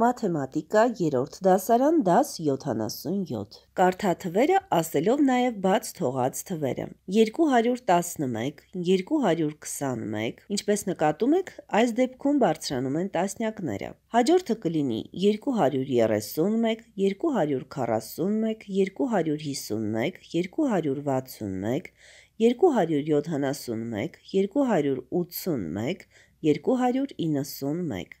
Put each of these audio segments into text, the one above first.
Մաթեմատիկա 3-րդ դասարան դաս 77 Կարդաթվերը ասելով նաև բաց թողած թվերը 211, 221, ինչպես նկատում եք, այս դեպքում բարձրանում են տասնյակները։ Հաջորդը կլինի 231, 241, 251, 261, 271, 281, 291, 291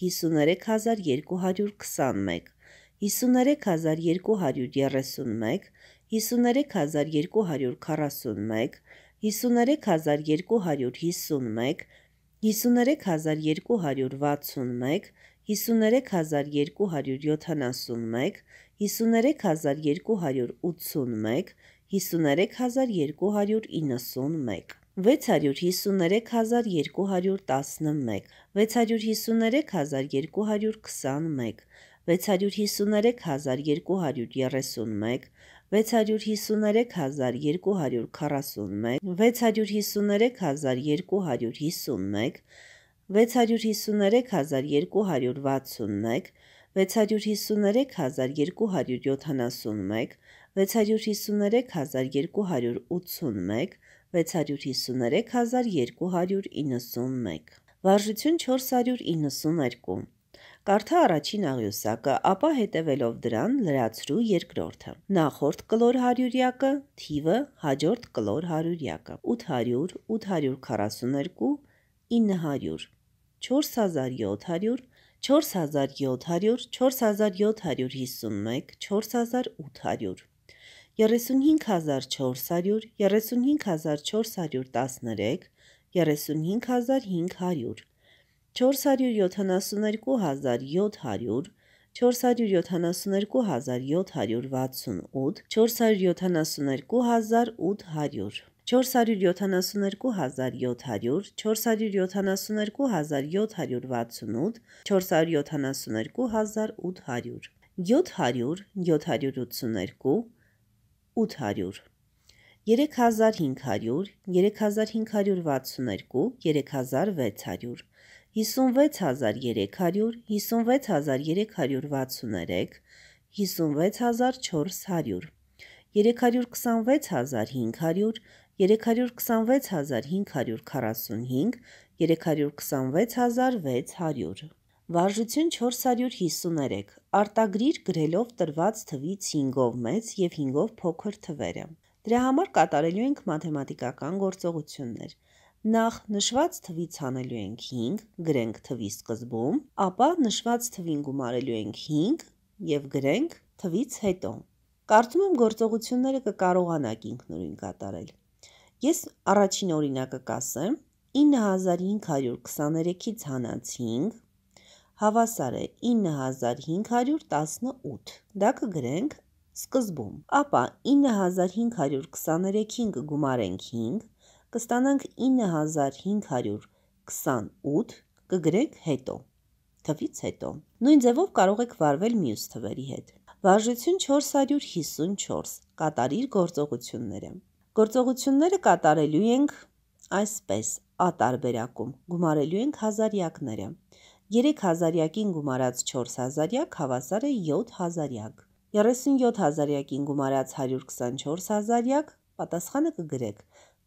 53221, 53231, 53241, 53251, 53261, 53271, 53281, 53281, 53291 653.211, 653.221, 653.231, 653.241, 653.251, 653.261, 653.271, 653.281, 653291, վարժություն 492։ Կարդա առաջին աղյուսակը, ապա հետևելով դրան լրացրու երկրորդը։ Նախորդ կլոր հարյուրյակը, թիվը, հաջորդ կլոր հարյուրյակը։ 800, 842, 900, 4700, 4700, 4751, 4800 35400, 35413, 35500, 472700, 472768, 472800, 472700, 472768, 472800, 700, 782 800 3500, 3562, 3600, 56300, 56363, 56400, 326500, 326545, 326600 Վարժություն 453 արտագրիր գրելով տրված թվից 5-ով մեծ եւ 5-ով փոքր թվերը։ Դրա համար կատարելու ենք մաթեմատիկական գործողություններ։ Նախ նշված թվից հանելու ենք 5, գրենք թվի սկզբում, ապա նշված թվին գումարելու ենք 5 եւ գրենք թվից հետո։ Կարծում եմ գործողությունները կկարողանաք ինքնուրույն կատարել։ Ես առաջին օրինակը կասեմ 9523-ից հանած 5 հավասար է 9518։ Դա կգրենք սկզբում, ապա 9523-ին կգումարենք 5, կստանանք 9528, կգրենք հետո, թվից հետո։ Նույն ձևով կարող եք վարվել մյուս թվերի հետ։ Վարժություն 454, կատարիր գործողությունները։ Գործողությունները կատարելու ենք այսպես, ա տարբերակում, գումարելու ենք հազարյակները։ 3 հազարյակին գումարած 4 հազարյակ հավասար է 7 հազարյակ։ 37 հազարյակին գումարած 124 հազարյակ պատասխանը կգրեք։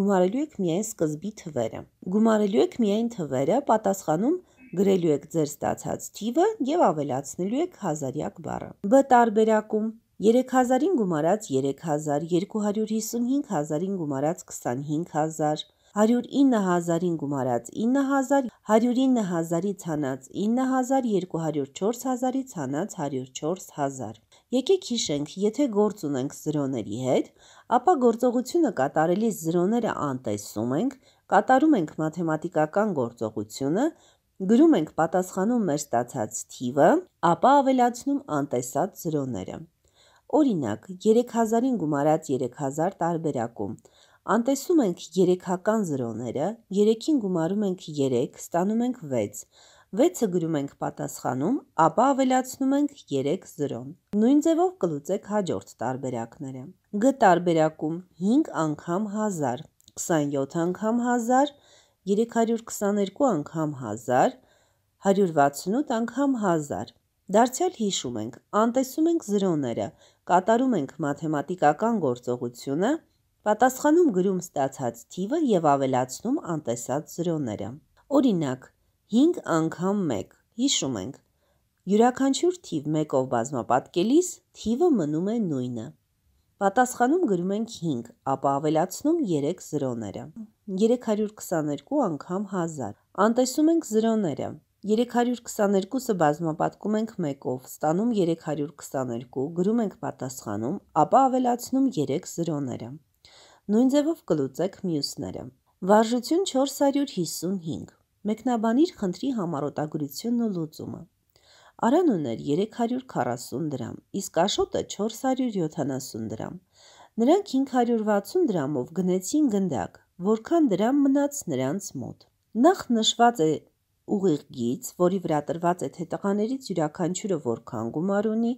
Գումարելու եք միայն սկզբի թվերը։ Գումարելու եք միայն թվերը, պատասխանում գրելու եք ձեր ստացած թիվը եւ ավելացնելու եք հազարյակ բառը։ Բ տարբերակում 3000-ին գումարած 3000, 255000-ին գումարած 25000, 109000-ին գումարած 9000, 109000-ից հանած 9000, 204000-ից հանած 104000։ Եկեք հիշենք, եթե գործ ունենք զրոների հետ, ապա գործողությունը կատարելիս զրոները անտեսում ենք, կատարում ենք մաթեմատիկական գործողությունը, գրում ենք պատասխանում մեր ստացած թիվը, ապա ավելացնում անտեսած զրոները։ Օրինակ, 3000-ին գումարած 3000 տարբերակում Անտեսում ենք երեքական զրոները, երեքին գումարում ենք երեք, ստանում ենք վեց, վեցը գրում ենք պատասխանում, ապա ավելացնում ենք երեք զրոն։ Նույն ձևով կլուծեք հաջորդ տարբերակները։ Գ տարբերակում 5 անգամ 1000, 27 անգամ 1000, 322 անգամ 1000, 168 անգամ 1000։ Դարձյալ հիշում ենք, անտեսում ենք զրոները, կատարում ենք մաթեմատիկական գործողությունը, պատասխանում գրում ստացած թիվը եւ ավելացնում անտեսած զրոները։ Օրինակ 5 անգամ 1 հիշում ենք։ Յուրաքանչյուր թիվ 1-ով բազմապատկելիս թիվը մնում է նույնը։ Պատասխանում գրում ենք 5, ապա ավելացնում 3 զրոները։ 322 անգամ 1000։ Անտեսում ենք զրոները։ 322-ը բազմապատկում ենք 1-ով, ստանում 322, գրում ենք պատասխանում, ապա ավելացնում 3 զրոները նույն ձևով կլուծեք մյուսները։ Վարժություն 455։ Մեկնաբանիր խնդրի համարոտագրությունն ու լուծումը։ Արան ուներ 340 դրամ, իսկ Աշոտը 470 դրամ։ Նրանք 560 դրամով գնեցին գնդակ, որքան դրամ մնաց նրանց մոտ։ Նախ նշված է ուղիղ գից, որի վրա տրված է թե տղաներից յուրաքանչյուրը որքան գումար ունի,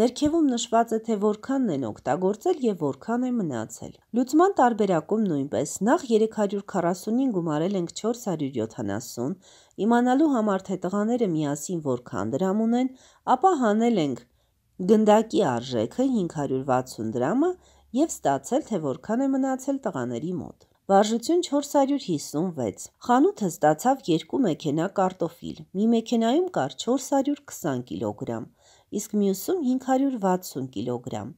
Ներքևում նշված է, թե որքանն են օգտագործել եւ որքան է մնացել։ Լուծման տարբերակում նույնպես նախ 345-ին գումարել ենք 470, իմանալու համար թե տղաները միասին որքան դրամ ունեն, ապա հանել ենք գնդակի արժեքը 560 դրամը եւ ստացել, թե որքան է մնացել տղաների մոտ։ Վարժություն 456։ Խանութը ստացավ 2 մեքենա կարտոֆիլ։ Մի մեքենայում կար 420 կիլոգրամ իսկ մյուսում 560 կիլոգրամ։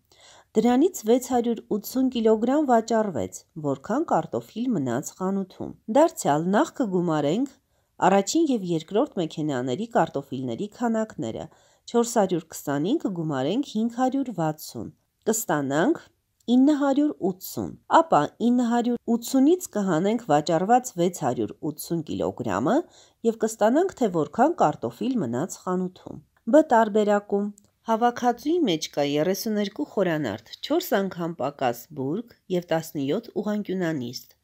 Դրանից 680 կիլոգրամ վաճառվեց, որքան կարտոֆիլ մնաց խանութում։ Դարձյալ նախ կգումարենք առաջին եւ երկրորդ մեքենաների կարտոֆիլների քանակները։ 420-ին կգումարենք 560, կստանանք 980, ապա 980-ից կհանենք վաճառված 680 կիլոգրամը եւ կստանանք, թե որքան կարտոֆիլ մնաց խանութում։ Բ տարբերակում հավաքածուի մեջ կա 32 խորանարդ, 4 անգամ պակաս բուրգ եւ 17 ուղանկյունանիստ։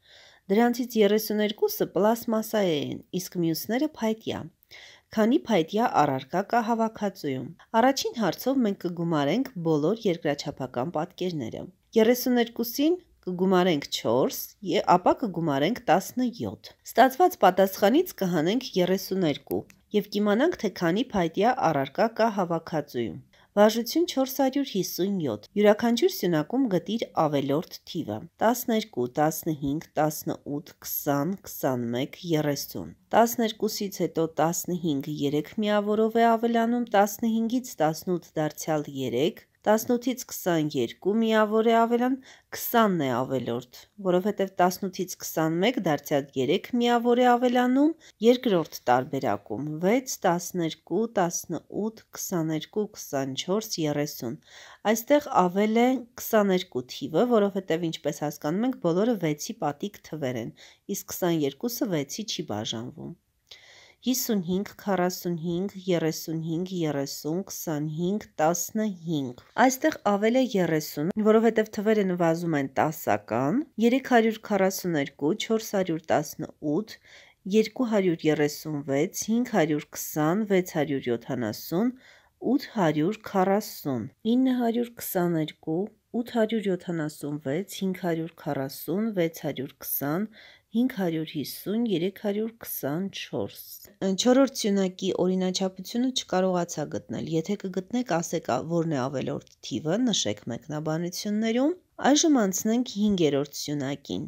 Դրանցից 32-ը պլաստմասա են, իսկ մյուսները փայտյա։ Քանի փայտյա առարկա կա հավաքածուում։ Առաջին հարցով մենք կգումարենք բոլոր երկրաչափական պատկերները։ 32-ին կգումարենք 4, ապա կգումարենք 17։ Ստացված պատասխանից կհանենք 32 եւ կիմանանք, թե քանի փայտյա առարկա կա հավաքածուում։ Վարժություն 457։ Յուրաքանչյուր սյունակում գտիր ավելորդ թիվը. 12, 15, 18, 20, 21, 30։ 12-ից հետո 15 3 միավորով է ավելանում, 15-ից 18 դարձյալ 3, 18-ից 22 միավոր է ավելան, 20-ն է ավելորդ, որովհետև 18-ից 21 դարձյալ 3 միավոր է ավելանում երկրորդ տարբերակում, 6, 12, 18, 22, 24, 30, այստեղ ավել է 22 թիվը, որովհետև ինչպես հասկանում ենք բոլորը 6-ի պատիկ թվեր են, իսկ 22-ը 6-ի չի բաժանվում։ 55-45-35-30-25-15 Այստեղ ավել է 30, որովհետև թվերը նվազում են տասական, 342, 418, 236, 520, 670, 840, 922, 876, 540, 620, 550-324։ Չորրորդ սյունակի օրինաչափությունը չկարողացա գտնել։ Եթե կգտնեք, ասեք որն է ավելորդ թիվը, նշեք մեկնաբանություններում։ Այժմ անցնենք 5-րդ սյունակին։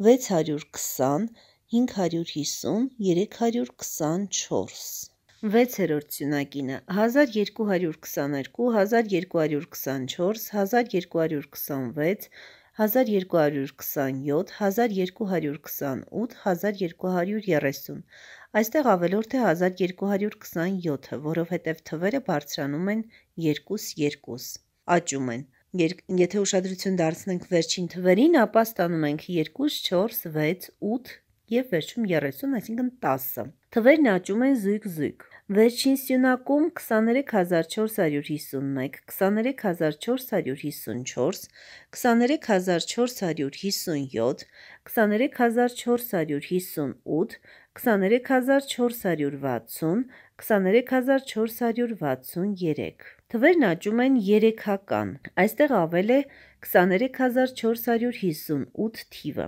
922, 876, 540, 620, 550, 324 6-րդ սյունակինը 1222, 1224, 1226, 1227, 1228, 1230։ Այստեղ ավելորդ է 1227-ը, որովհետև թվերը բարձրանում են 2-2։ Աճում են 2 Եթե ուշադրություն դարձնենք վերջին թվերին, ապա ստանում ենք 2, 4, 6, 8 և վերջում 30, այսինքն 10։ Թվերն աճում են զույգ-զույգ, Վերջին սյունակում 23451, 23454, 23457, 23458, 23460, 23463 Թվերն աճում են երեքական, այստեղ ավել է 23458 թիվը։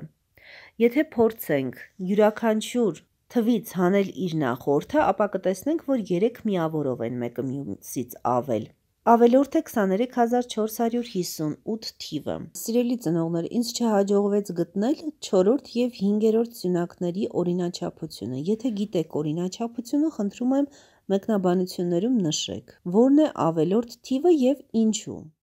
Եթե փորձենք յուրաքանչյուր թվից հանել իր նախորդը, ապա կտեսնենք, որ 3 միավորով են մեկը մյուսից ավել։ Ավելորդ է 23458 թիվը։ Սիրելի ծնողներ, ինձ չհաջողվեց գտնել 4-րդ եւ 5-րդ սյունակների օրինաչափությունը։ Եթե գիտեք օրինաչափությունը, խնդրում եմ մեկնաբանություններում նշեք, որն է ավելորդ թիվը եւ ինչու։